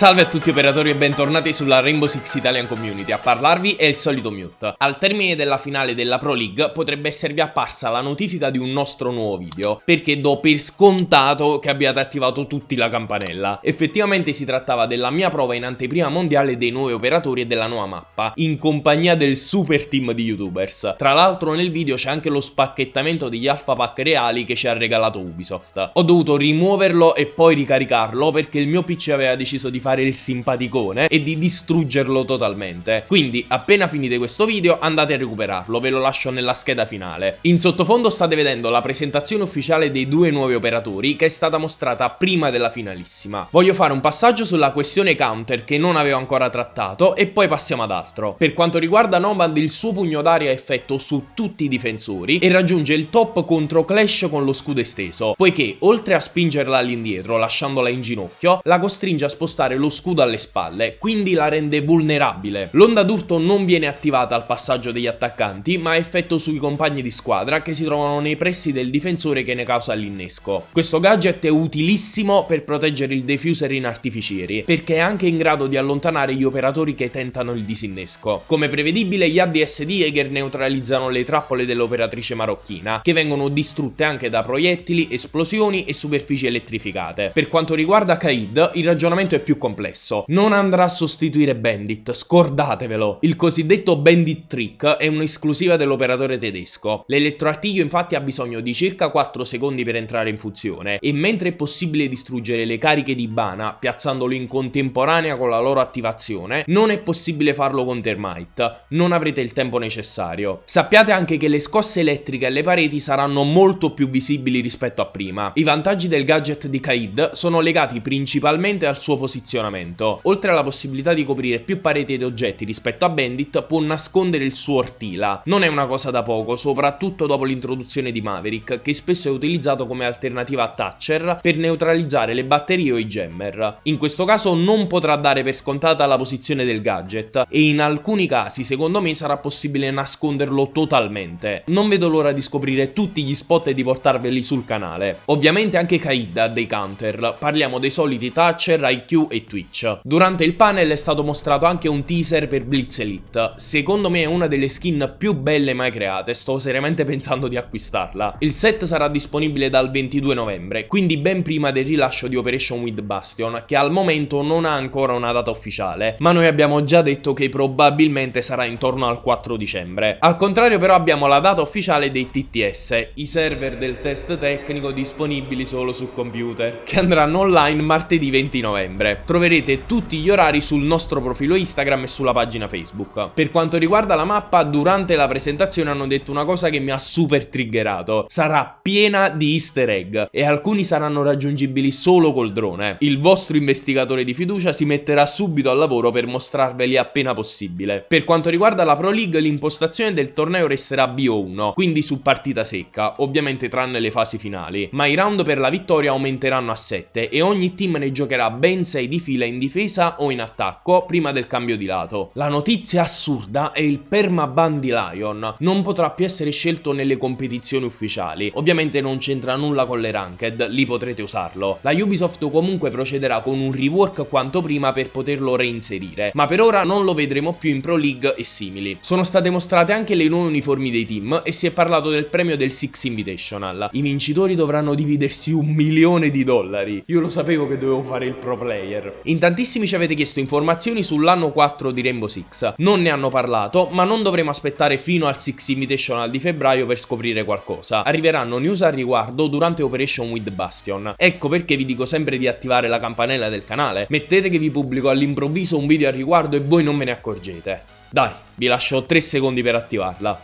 Salve a tutti operatori e bentornati sulla Rainbow Six Italian Community, a parlarvi è il solito Mute. Al termine della finale della Pro League potrebbe esservi apparsa la notifica di un nostro nuovo video, perché do per scontato che abbiate attivato tutti la campanella. Effettivamente si trattava della mia prova in anteprima mondiale dei nuovi operatori e della nuova mappa, in compagnia del super team di youtubers. Tra l'altro nel video c'è anche lo spacchettamento degli alpha pack reali che ci ha regalato Ubisoft. Ho dovuto rimuoverlo e poi ricaricarlo perché il mio PC aveva deciso di fare fare il simpaticone e di distruggerlo totalmente. Quindi appena finite questo video andate a recuperarlo, ve lo lascio nella scheda finale. In sottofondo state vedendo la presentazione ufficiale dei due nuovi operatori che è stata mostrata prima della finalissima. Voglio fare un passaggio sulla questione counter che non avevo ancora trattato e poi passiamo ad altro. Per quanto riguarda Nomad il suo pugno d'aria ha effetto su tutti i difensori e raggiunge il top contro Clash con lo scudo esteso, poiché oltre a spingerla all'indietro lasciandola in ginocchio, la costringe a spostare lo scudo alle spalle, quindi la rende vulnerabile. L'onda d'urto non viene attivata al passaggio degli attaccanti, ma ha effetto sui compagni di squadra che si trovano nei pressi del difensore che ne causa l'innesco. Questo gadget è utilissimo per proteggere il defuser in artificieri, perché è anche in grado di allontanare gli operatori che tentano il disinnesco. Come prevedibile, gli ADS di Jäger neutralizzano le trappole dell'operatrice marocchina, che vengono distrutte anche da proiettili, esplosioni e superfici elettrificate. Per quanto riguarda Kaid, il ragionamento è più complesso. Non andrà a sostituire Bandit, scordatevelo. Il cosiddetto Bandit Trick è un'esclusiva dell'operatore tedesco. L'elettroartiglio infatti ha bisogno di circa 4 secondi per entrare in funzione e mentre è possibile distruggere le cariche di Bana piazzandolo in contemporanea con la loro attivazione, non è possibile farlo con Termite, non avrete il tempo necessario. Sappiate anche che le scosse elettriche alle pareti saranno molto più visibili rispetto a prima. I vantaggi del gadget di Kaid sono legati principalmente al suo posizionamento posizionamento. Oltre alla possibilità di coprire più pareti ed oggetti rispetto a Bandit, può nascondere il suo ortila. Non è una cosa da poco, soprattutto dopo l'introduzione di Maverick, che spesso è utilizzato come alternativa a Thatcher per neutralizzare le batterie o i jammer. In questo caso non potrà dare per scontata la posizione del gadget e in alcuni casi secondo me sarà possibile nasconderlo totalmente. Non vedo l'ora di scoprire tutti gli spot e di portarveli sul canale. Ovviamente anche Kaida dei counter, parliamo dei soliti Thatcher, IQ e Twitch. Durante il panel è stato mostrato anche un teaser per Blitz Elite, secondo me è una delle skin più belle mai create, sto seriamente pensando di acquistarla. Il set sarà disponibile dal 22 novembre, quindi ben prima del rilascio di Operation with Bastion, che al momento non ha ancora una data ufficiale, ma noi abbiamo già detto che probabilmente sarà intorno al 4 dicembre. Al contrario però abbiamo la data ufficiale dei TTS, i server del test tecnico disponibili solo su computer, che andranno online martedì 20 novembre. Troverete tutti gli orari sul nostro profilo Instagram e sulla pagina Facebook. Per quanto riguarda la mappa, durante la presentazione hanno detto una cosa che mi ha super triggerato. Sarà piena di easter egg e alcuni saranno raggiungibili solo col drone. Il vostro investigatore di fiducia si metterà subito al lavoro per mostrarveli appena possibile. Per quanto riguarda la Pro League, l'impostazione del torneo resterà BO1, quindi su partita secca, ovviamente tranne le fasi finali, ma i round per la vittoria aumenteranno a 7 e ogni team ne giocherà ben 6 di fila in difesa o in attacco prima del cambio di lato. La notizia assurda è il permaban di Lion, non potrà più essere scelto nelle competizioni ufficiali, ovviamente non c'entra nulla con le ranked, lì potrete usarlo. La Ubisoft comunque procederà con un rework quanto prima per poterlo reinserire, ma per ora non lo vedremo più in Pro League e simili. Sono state mostrate anche le nuove uniformi dei team e si è parlato del premio del Six Invitational. I vincitori dovranno dividersi un milione di dollari. Io lo sapevo che dovevo fare il pro player, in tantissimi ci avete chiesto informazioni sull'anno 4 di Rainbow Six. Non ne hanno parlato, ma non dovremo aspettare fino al Six Invitational di febbraio per scoprire qualcosa. Arriveranno news al riguardo durante Operation with Bastion. Ecco perché vi dico sempre di attivare la campanella del canale. Mettete che vi pubblico all'improvviso un video al riguardo e voi non me ne accorgete. Dai, vi lascio 3 secondi per attivarla.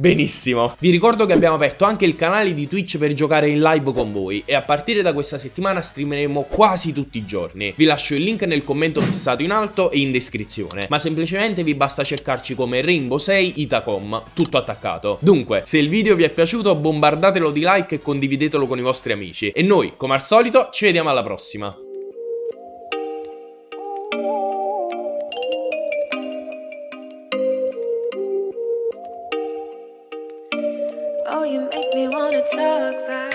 Benissimo, vi ricordo che abbiamo aperto anche il canale di Twitch per giocare in live con voi e a partire da questa settimana streameremo quasi tutti i giorni. Vi lascio il link nel commento fissato in alto e in descrizione, ma semplicemente vi basta cercarci come Rainbow 6 Itacom, tutto attaccato. Dunque, se il video vi è piaciuto bombardatelo di like e condividetelo con i vostri amici e noi, come al solito, ci vediamo alla prossima. Oh, you make me wanna talk back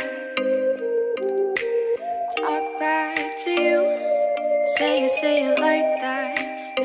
Talk back to you Say it, say it like